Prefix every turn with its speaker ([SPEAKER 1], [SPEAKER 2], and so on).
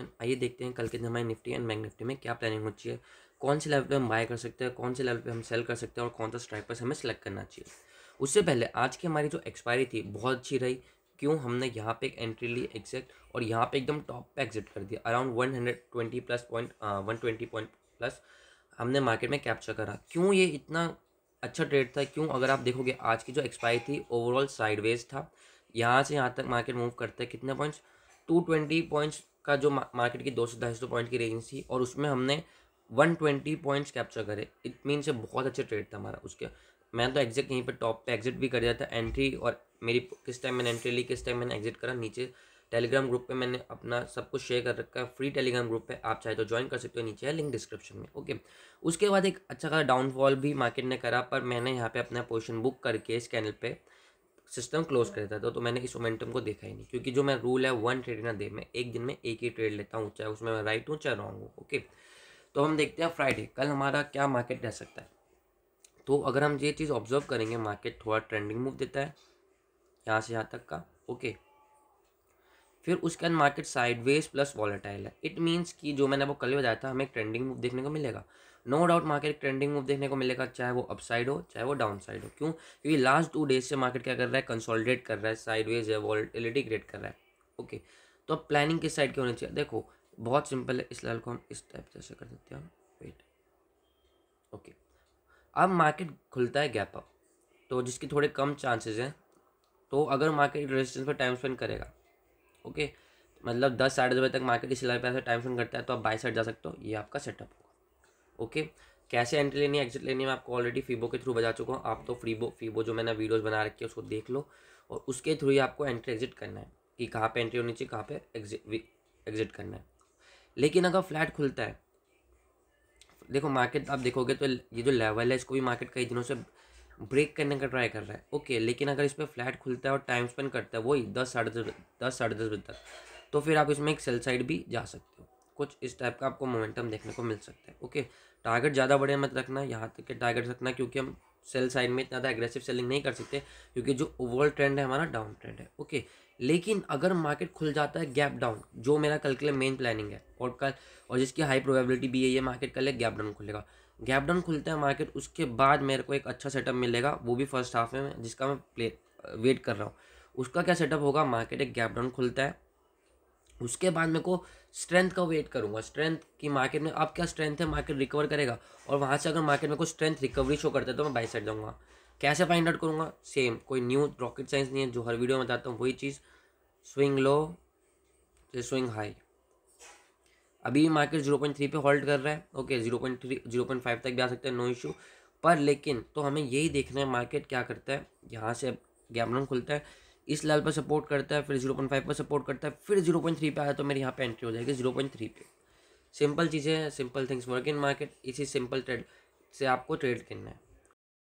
[SPEAKER 1] आइए देखते हैं कल के दिन हमारे निफ्टी एंड बैंक निफ्टी में क्या प्लानिंग होनी चाहिए कौन से लेवल पे हम बाय कर सकते हैं कौन से लेवल पे हम सेल कर सकते हैं और कौन सा स्ट्राइक पर हमें सेलेक्ट करना चाहिए उससे पहले आज की हमारी जो एक्सपायरी थी बहुत अच्छी रही क्यों हमने यहाँ पे एक एंट्री ली एग्जैक्ट और यहाँ पे एकदम टॉप पे एग्जिट कर दिया around one hundred twenty plus point one twenty point plus हमने मार्केट में कैप्चर करा क्यों ये इतना अच्छा ट्रेड था क्यों अगर आप देखोगे आज की जो एक्सपायरी थी ओवरऑल साइडवेज था यहाँ से यहाँ तक मार्केट मूव करता है कितने पॉइंट्स टू ट्वेंटी पॉइंट्स का जो मार्केट की दो सौ ढाई सौ पॉइंट की रेंज थी और उसमें हमने वन ट्वेंटी पॉइंट्स कैप्चर करे इट मीनस बहुत अच्छा ट्रेड था हमारा उसके मैं तो एग्जिट यहीं पर टॉप पे एग्जिट भी कर दिया था एंट्री और मेरी किस टाइम मैंने एंट्री ली किस टाइम मैंने एग्जिट करा नीचे टेलीग्राम ग्रुप पे मैंने अपना सब कुछ शेयर कर रखा है फ्री टेलीग्राम ग्रुप पे आप चाहे तो ज्वाइन कर सकते हो नीचे है लिंक डिस्क्रिप्शन में ओके उसके बाद एक अच्छा खासा डाउनफॉल भी मार्केट ने करा पर मैंने यहाँ पे अपना पोजिशन बुक करके इस कैनल पे सिस्टम क्लोज कर देता था तो, तो मैंने इस मोमेंटम को देखा ही नहीं क्योंकि जो मैं रूल है वन ट्रेड ना दे मैं एक दिन में एक ही ट्रेड लेता हूँ चाहे उसमें मैं राइट हूँ चाहे रॉन्ग हूँ ओके तो हम देखते हैं फ्राइडे कल हमारा क्या मार्केट रह सकता है तो अगर हम ये चीज़ ऑब्जर्व करेंगे मार्केट थोड़ा ट्रेंडिंग मूव देता है यहाँ से यहाँ तक का ओके फिर उसके बाद मार्केट साइडवेज प्लस वॉलेटाइल है इट मीन्स कि जो मैंने आपको कल बताया था हमें एक ट्रेंडिंग मूव देखने को मिलेगा no doubt market trending move देखने को मिलेगा चाहे वो अपसाइड हो चाहे वो डाउन साइड हो क्यों क्योंकि लास्ट टू डेज से मार्केट क्या कर रहा है कंसोलिडेट कर रहा है साइडवेज है वॉलेटिलिटी क्रिएट कर रहा है ओके तो अब प्लानिंग किस साइड की होनी चाहिए देखो बहुत सिंपल है इस लाल को हम इस टाइप से कर देते हैं वेट ओके अब मार्केट खुलता है गैप अप तो जिसकी थोड़े कम चांसेस हैं तो अगर मार्केट रेजिस्टेंस पर टाइम स्पेंड करेगा ओके मतलब दस साढ़े दस बजे तक मार्केट की सिलाई पर टाइम फ्रेम करता है तो आप बाई साइड जा सकते हो ये आपका सेटअप होगा ओके कैसे एंट्री लेनी है एग्जिट लेनी है मैं आपको ऑलरेडी फीबो के थ्रू बजा चुका हूँ आप तो फ्रीबो फीबो जो मैंने वीडियोस बना रखी है उसको देख लो और उसके थ्रू ही आपको एंट्री एग्जिट करना है कि कहाँ पे एंट्री होनी चाहिए कहाँ पे एग्जिट एग्जिट करना है लेकिन अगर फ्लैट खुलता है देखो मार्केट आप देखोगे तो ये जो लेवल है इसको भी मार्केट कई दिनों से ब्रेक करने का ट्राई कर रहा है ओके लेकिन अगर इस पर फ्लैट खुलता है और टाइम स्पेंड करता है वही दस साढ़े दस दस साढ़े दस बजे तक तो फिर आप इसमें एक सेल साइड भी जा सकते हो कुछ इस टाइप का आपको मोमेंटम देखने को मिल सकता है ओके टारगेट ज़्यादा बड़े मत रखना यहाँ तक के टारगेट रखना क्योंकि हम सेल साइड में इतना ज़्यादा एग्रेसिव सेलिंग नहीं कर सकते क्योंकि जो ओवरऑल ट्रेंड है हमारा डाउन ट्रेंड है ओके लेकिन अगर मार्केट खुल जाता है गैप डाउन जो मेरा कल के लिए मेन प्लानिंग है और कल और जिसकी हाई प्रोबेबिलिटी भी है ये मार्केट कल गैप डाउन खुलेगा गैप डाउन खुलता है मार्केट उसके बाद मेरे को एक अच्छा सेटअप मिलेगा वो भी फर्स्ट हाफ में जिसका मैं प्ले वेट कर रहा हूँ उसका क्या सेटअप होगा मार्केट एक गैप डाउन खुलता है उसके बाद मेरे को स्ट्रेंथ का वेट करूँगा स्ट्रेंथ की मार्केट में अब क्या स्ट्रेंथ है मार्केट रिकवर करेगा और वहाँ से अगर मार्केट में को स्ट्रेंथ रिकवरी शो करता है तो मैं बाई साइड जाऊँगा कैसे फाइंड आउट करूँगा सेम कोई न्यू रॉकेट साइंस नहीं है जो हर वीडियो में बताता हूँ वही चीज़ स्विंग लो स्विंग हाई अभी मार्केट जीरो पॉइंट थ्री पे होल्ड कर रहा है okay zero point three zero point five तक भी आ सकता है नो इशू पर लेकिन तो हमें यही देखना है मार्केट क्या करता है यहाँ से गैप खुलता है इस लेवल पर सपोर्ट करता है फिर जीरो पॉइंट फाइव पर सपोर्ट करता है फिर जीरो पॉइंट थ्री पर आया तो मेरे यहाँ पर एंट्री हो जाएगी जीरो पॉइंट थ्री पे सिंपल चीज़ें simple things work in market इसी सिंपल ट्रेड से आपको ट्रेड करना है